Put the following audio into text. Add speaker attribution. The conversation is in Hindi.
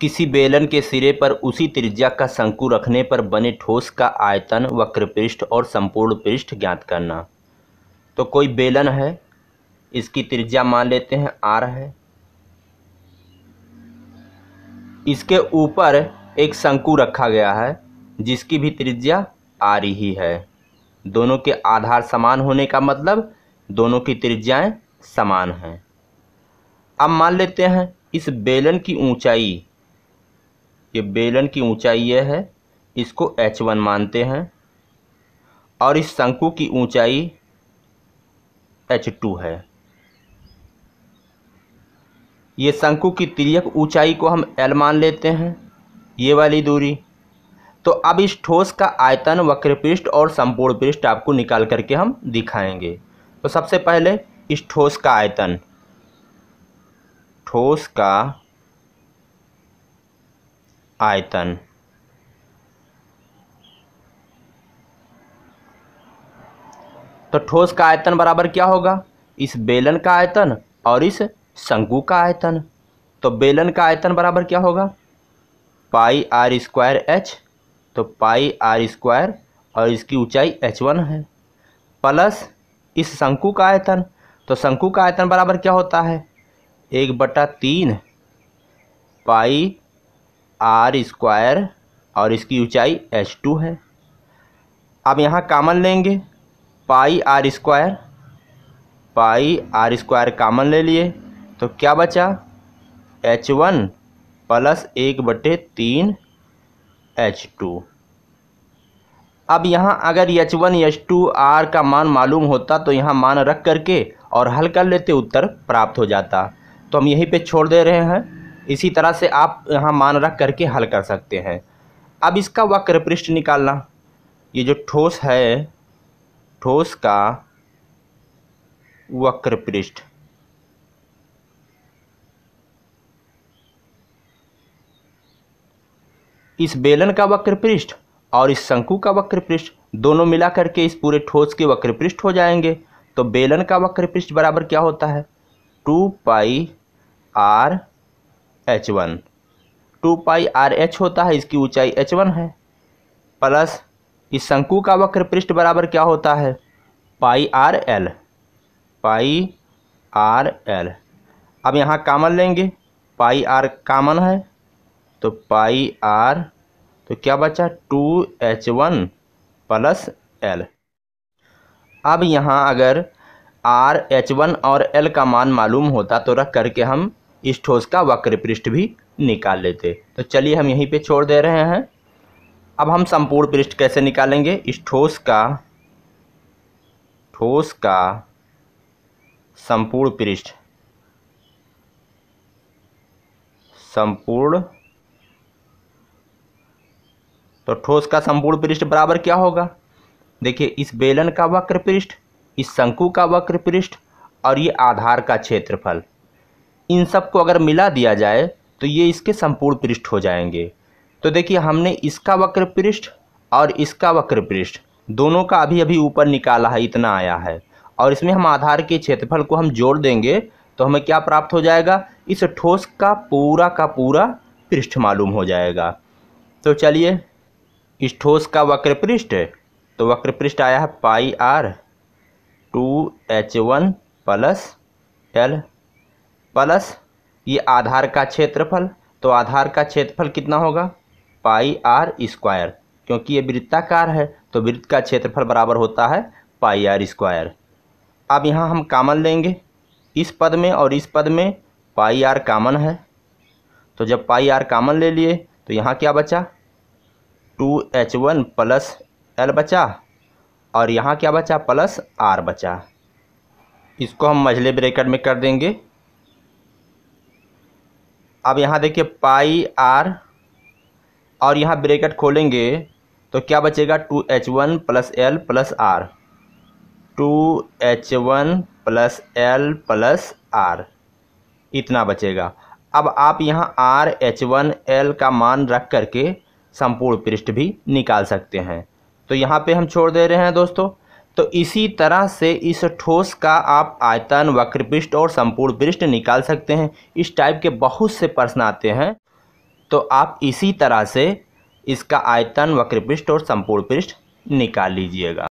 Speaker 1: किसी बेलन के सिरे पर उसी त्रिज्या का शंकु रखने पर बने ठोस का आयतन वक्र पृष्ठ और संपूर्ण पृष्ठ ज्ञात करना तो कोई बेलन है इसकी त्रिज्या मान लेते हैं आर है इसके ऊपर एक शंकु रखा गया है जिसकी भी त्रिज्या आर ही है दोनों के आधार समान होने का मतलब दोनों की त्रिज्याएं समान हैं अब मान लेते हैं इस बेलन की ऊंचाई ये बेलन की ऊंचाई यह है इसको एच वन मानते हैं और इस शंकु की ऊंचाई एच टू है ये शंकु की तिरक ऊंचाई को हम एल मान लेते हैं ये वाली दूरी तो अब इस ठोस का आयतन वक्रपृष्ठ और संपूर्ण पृष्ठ आपको निकाल करके हम दिखाएंगे तो सबसे पहले इस ठोस का आयतन ठोस का आयतन तो ठोस का आयतन बराबर क्या होगा इस बेलन का आयतन और इस शंकु का आयतन तो बेलन का आयतन बराबर क्या होगा पाई आर स्क्वायर एच तो पाई आर स्क्वायर और इसकी ऊंचाई एच वन है प्लस इस शंकु का आयतन तो शंकु का आयतन बराबर क्या होता है एक बटा तीन पाई आर स्क्वायर और इसकी ऊंचाई एच टू है अब यहाँ कामन लेंगे pi R square pi R square common ले लिए तो क्या बचा एच वन प्लस एक बटे तीन एच टू अब यहाँ अगर H one H two R का मान मालूम होता तो यहाँ मान रख करके और हल कर लेते उत्तर प्राप्त हो जाता तो हम यहीं पे छोड़ दे रहे हैं इसी तरह से आप यहाँ मान रख करके हल कर सकते हैं अब इसका वक्र पृष्ठ निकालना ये जो ठोस है ठोस का वक्र पृष्ठ इस बेलन का वक्र पृष्ठ और इस शंकु का वक्र पृष्ठ दोनों मिला करके इस पूरे ठोस के वक्र पृष्ठ हो जाएंगे तो बेलन का वक्र पृष्ठ बराबर क्या होता है two pi R H one two pi R H होता है इसकी ऊंचाई एच वन है प्लस इस शंकु का वक्र पृष्ठ बराबर क्या होता है pi R L pi R L अब यहाँ कामन लेंगे पाई आर कामन है तो पाई आर तो क्या बचा two H one plus L अब यहाँ अगर आर एच वन और एल का मान मालूम होता तो रख करके हम इस ठोस का वक्र पृष्ठ भी निकाल लेते तो चलिए हम यहीं पे छोड़ दे रहे हैं अब हम संपूर्ण पृष्ठ कैसे निकालेंगे इस ठोस का ठोस का संपूर्ण पृष्ठ संपूर्ण तो ठोस का संपूर्ण पृष्ठ बराबर क्या होगा देखिए इस बेलन का वक्र पृष्ठ इस शंकु का वक्र पृष्ठ और ये आधार का क्षेत्रफल इन सब को अगर मिला दिया जाए तो ये इसके संपूर्ण पृष्ठ हो जाएंगे तो देखिए हमने इसका वक्र पृष्ठ और इसका वक्र पृष्ठ दोनों का अभी अभी ऊपर निकाला है इतना आया है और इसमें हम आधार के क्षेत्रफल को हम जोड़ देंगे तो हमें क्या प्राप्त हो जाएगा इस ठोस का पूरा का पूरा पृष्ठ मालूम हो जाएगा तो चलिए इस ठोस का वक्र पृष्ठ तो वक्र पृष्ठ आया है pi R two H one plus L plus ये आधार का क्षेत्रफल तो आधार का क्षेत्रफल कितना होगा पाई आर स्क्वायर क्योंकि ये वृत्ताकार है तो वृत्त का क्षेत्रफल बराबर होता है पाई आर स्क्वायर अब यहाँ हम कामन लेंगे इस पद में और इस पद में पाई आर कामन है तो जब पाई आर कामन ले लिए तो यहाँ क्या बचा two H one plus L बचा और यहाँ क्या बचा प्लस आर बचा इसको हम मझले ब्रेकर में कर देंगे अब यहाँ देखिए पाई आर और यहाँ ब्रेकेट खोलेंगे तो क्या बचेगा two H one plus L plus R two H one plus L plus R इतना बचेगा अब आप यहाँ आर एच वन एल का मान रख करके संपूर्ण पृष्ठ भी निकाल सकते हैं तो यहाँ पे हम छोड़ दे रहे हैं दोस्तों तो इसी तरह से इस ठोस का आप आयतन वक्रपृष्ठ और संपूर्ण पृष्ठ निकाल सकते हैं इस टाइप के बहुत से प्रश्न आते हैं तो आप इसी तरह से इसका आयतन वक्रपृष्ठ और संपूर्ण पृष्ठ निकाल लीजिएगा